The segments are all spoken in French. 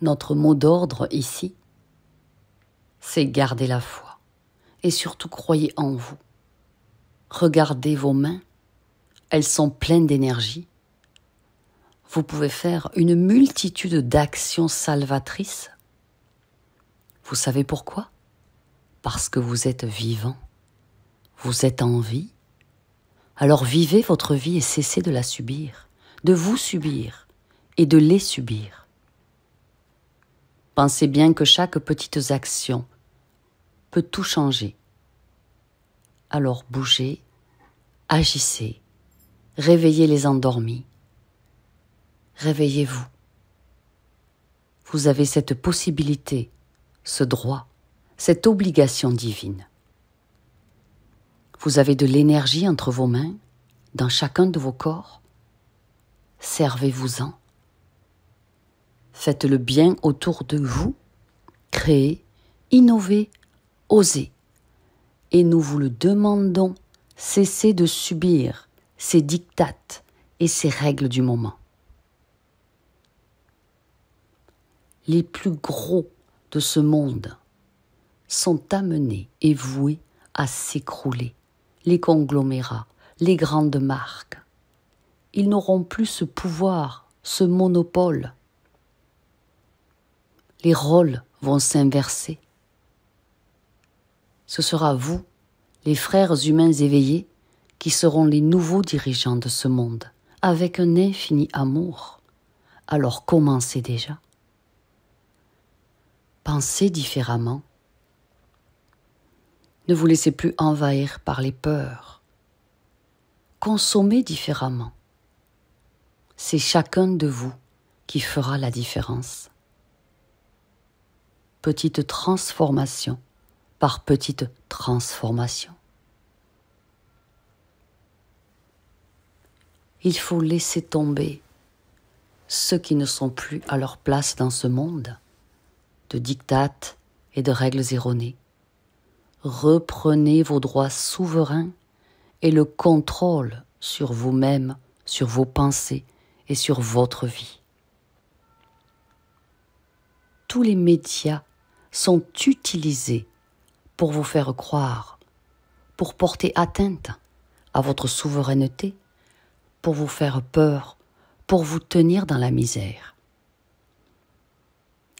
Notre mot d'ordre ici, c'est garder la foi et surtout croyez en vous. Regardez vos mains, elles sont pleines d'énergie. Vous pouvez faire une multitude d'actions salvatrices. Vous savez pourquoi Parce que vous êtes vivant, vous êtes en vie. Alors vivez votre vie et cessez de la subir, de vous subir et de les subir. Pensez bien que chaque petite action peut tout changer. Alors bougez, agissez, réveillez les endormis. Réveillez-vous. Vous avez cette possibilité, ce droit, cette obligation divine. Vous avez de l'énergie entre vos mains, dans chacun de vos corps. Servez-vous-en. Faites le bien autour de vous, créez, innovez, osez. Et nous vous le demandons, cessez de subir ces dictates et ces règles du moment. Les plus gros de ce monde sont amenés et voués à s'écrouler, les conglomérats, les grandes marques. Ils n'auront plus ce pouvoir, ce monopole, les rôles vont s'inverser. Ce sera vous, les frères humains éveillés, qui seront les nouveaux dirigeants de ce monde, avec un infini amour. Alors commencez déjà. Pensez différemment. Ne vous laissez plus envahir par les peurs. Consommez différemment. C'est chacun de vous qui fera la différence petite transformation par petite transformation. Il faut laisser tomber ceux qui ne sont plus à leur place dans ce monde, de dictates et de règles erronées. Reprenez vos droits souverains et le contrôle sur vous-même, sur vos pensées et sur votre vie. Tous les médias sont utilisés pour vous faire croire, pour porter atteinte à votre souveraineté, pour vous faire peur, pour vous tenir dans la misère.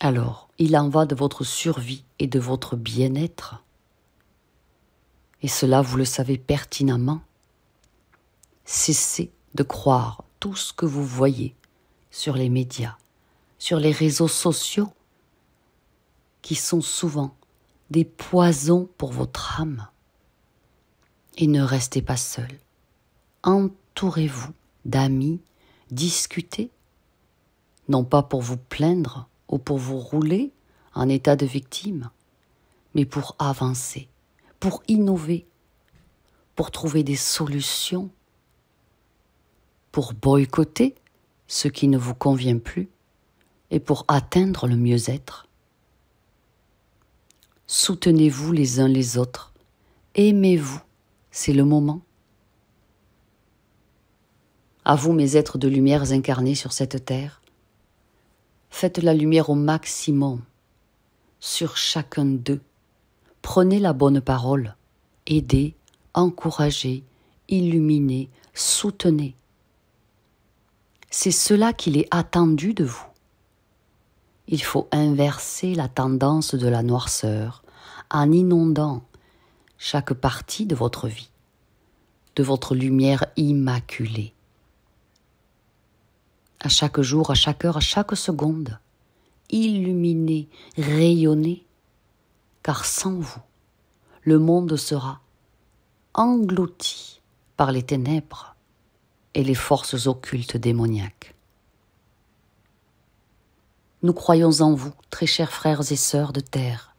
Alors, il en va de votre survie et de votre bien-être. Et cela, vous le savez pertinemment. Cessez de croire tout ce que vous voyez sur les médias, sur les réseaux sociaux, qui sont souvent des poisons pour votre âme. Et ne restez pas seul. Entourez-vous d'amis, discutez, non pas pour vous plaindre ou pour vous rouler en état de victime, mais pour avancer, pour innover, pour trouver des solutions, pour boycotter ce qui ne vous convient plus et pour atteindre le mieux-être. Soutenez-vous les uns les autres. Aimez-vous. C'est le moment. À vous, mes êtres de lumières incarnés sur cette terre, faites la lumière au maximum sur chacun d'eux. Prenez la bonne parole. Aidez, encouragez, illuminez, soutenez. C'est cela qu'il est attendu de vous. Il faut inverser la tendance de la noirceur en inondant chaque partie de votre vie, de votre lumière immaculée. À chaque jour, à chaque heure, à chaque seconde, illuminez, rayonnez, car sans vous, le monde sera englouti par les ténèbres et les forces occultes démoniaques. Nous croyons en vous, très chers frères et sœurs de terre,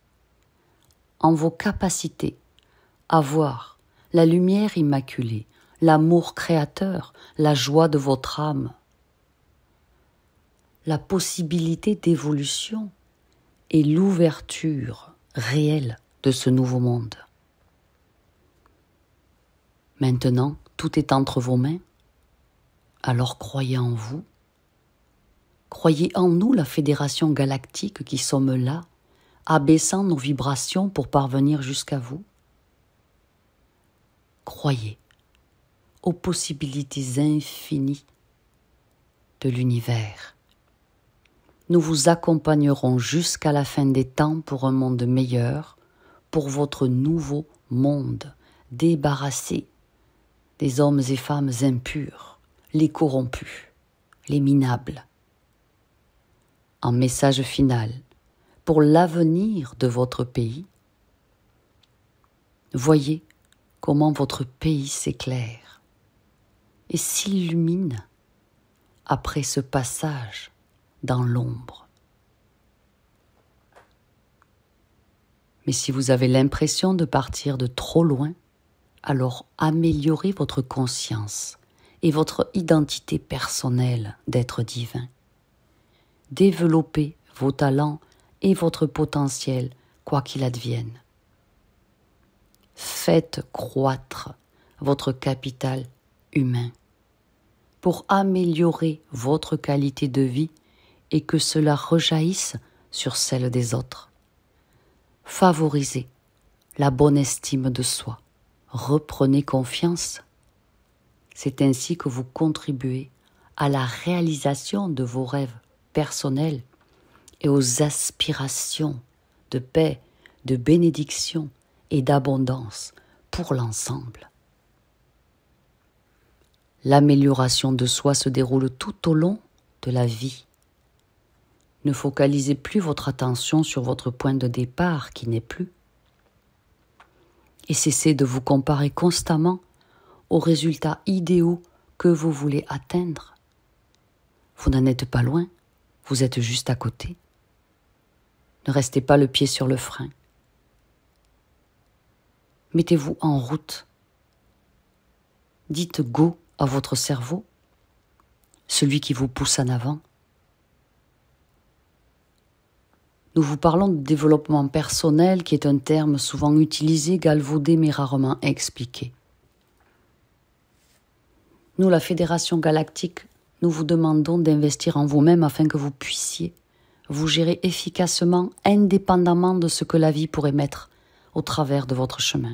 en vos capacités à voir la lumière immaculée, l'amour créateur, la joie de votre âme, la possibilité d'évolution et l'ouverture réelle de ce nouveau monde. Maintenant, tout est entre vos mains, alors croyez en vous Croyez en nous, la Fédération galactique, qui sommes là, abaissant nos vibrations pour parvenir jusqu'à vous. Croyez aux possibilités infinies de l'univers. Nous vous accompagnerons jusqu'à la fin des temps pour un monde meilleur, pour votre nouveau monde, débarrassé des hommes et femmes impurs, les corrompus, les minables, un message final pour l'avenir de votre pays. Voyez comment votre pays s'éclaire et s'illumine après ce passage dans l'ombre. Mais si vous avez l'impression de partir de trop loin, alors améliorez votre conscience et votre identité personnelle d'être divin développez vos talents et votre potentiel, quoi qu'il advienne. Faites croître votre capital humain pour améliorer votre qualité de vie et que cela rejaillisse sur celle des autres. Favorisez la bonne estime de soi. Reprenez confiance. C'est ainsi que vous contribuez à la réalisation de vos rêves personnel et aux aspirations de paix, de bénédiction et d'abondance pour l'ensemble. L'amélioration de soi se déroule tout au long de la vie. Ne focalisez plus votre attention sur votre point de départ qui n'est plus. Et cessez de vous comparer constamment aux résultats idéaux que vous voulez atteindre. Vous n'en êtes pas loin. Vous êtes juste à côté. Ne restez pas le pied sur le frein. Mettez-vous en route. Dites go à votre cerveau, celui qui vous pousse en avant. Nous vous parlons de développement personnel, qui est un terme souvent utilisé, galvaudé mais rarement expliqué. Nous, la Fédération galactique nous vous demandons d'investir en vous-même afin que vous puissiez vous gérer efficacement, indépendamment de ce que la vie pourrait mettre au travers de votre chemin.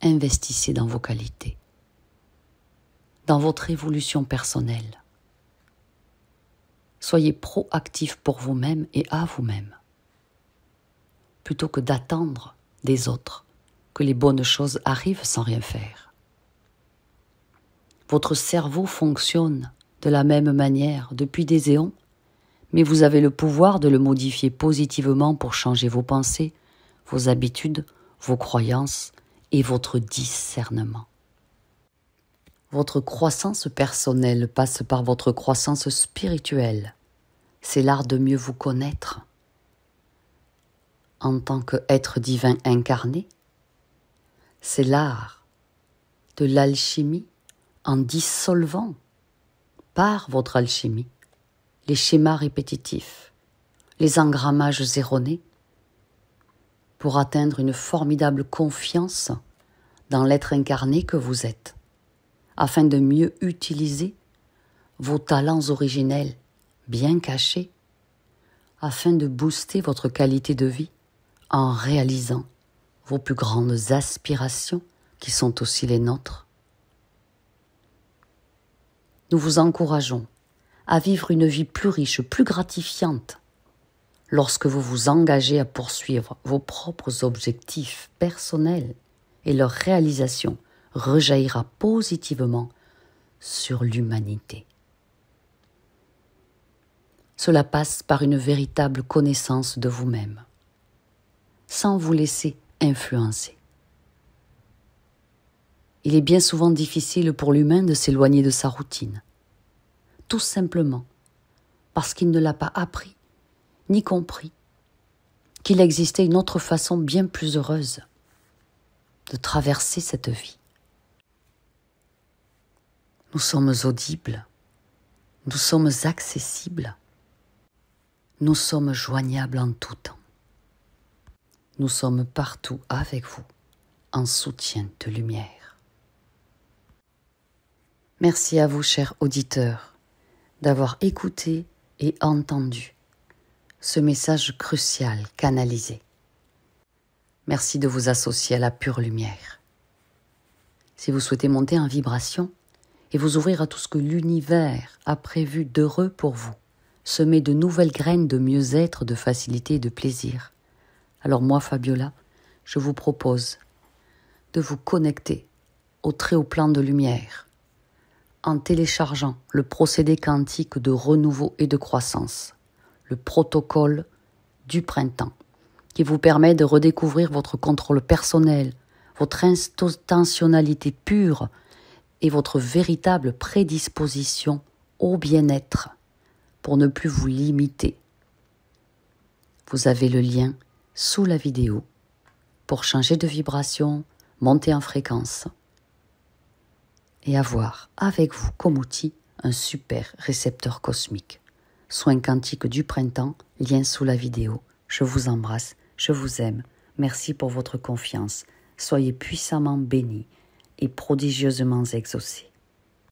Investissez dans vos qualités, dans votre évolution personnelle. Soyez proactif pour vous-même et à vous-même, plutôt que d'attendre des autres que les bonnes choses arrivent sans rien faire. Votre cerveau fonctionne de la même manière depuis des éons, mais vous avez le pouvoir de le modifier positivement pour changer vos pensées, vos habitudes, vos croyances et votre discernement. Votre croissance personnelle passe par votre croissance spirituelle. C'est l'art de mieux vous connaître en tant qu'être divin incarné. C'est l'art de l'alchimie en dissolvant par votre alchimie les schémas répétitifs, les engrammages erronés, pour atteindre une formidable confiance dans l'être incarné que vous êtes, afin de mieux utiliser vos talents originels bien cachés, afin de booster votre qualité de vie en réalisant vos plus grandes aspirations qui sont aussi les nôtres nous vous encourageons à vivre une vie plus riche, plus gratifiante, lorsque vous vous engagez à poursuivre vos propres objectifs personnels et leur réalisation rejaillira positivement sur l'humanité. Cela passe par une véritable connaissance de vous-même, sans vous laisser influencer il est bien souvent difficile pour l'humain de s'éloigner de sa routine. Tout simplement parce qu'il ne l'a pas appris ni compris qu'il existait une autre façon bien plus heureuse de traverser cette vie. Nous sommes audibles, nous sommes accessibles, nous sommes joignables en tout temps. Nous sommes partout avec vous, en soutien de lumière. Merci à vous, chers auditeurs, d'avoir écouté et entendu ce message crucial canalisé. Merci de vous associer à la pure lumière. Si vous souhaitez monter en vibration et vous ouvrir à tout ce que l'univers a prévu d'heureux pour vous, semer de nouvelles graines de mieux-être, de facilité et de plaisir, alors moi, Fabiola, je vous propose de vous connecter au très haut plan de lumière en téléchargeant le procédé quantique de renouveau et de croissance, le protocole du printemps, qui vous permet de redécouvrir votre contrôle personnel, votre intentionnalité pure et votre véritable prédisposition au bien-être pour ne plus vous limiter. Vous avez le lien sous la vidéo pour changer de vibration, monter en fréquence et avoir avec vous comme outil un super récepteur cosmique. Soin quantique du printemps, lien sous la vidéo. Je vous embrasse, je vous aime, merci pour votre confiance. Soyez puissamment bénis et prodigieusement exaucés.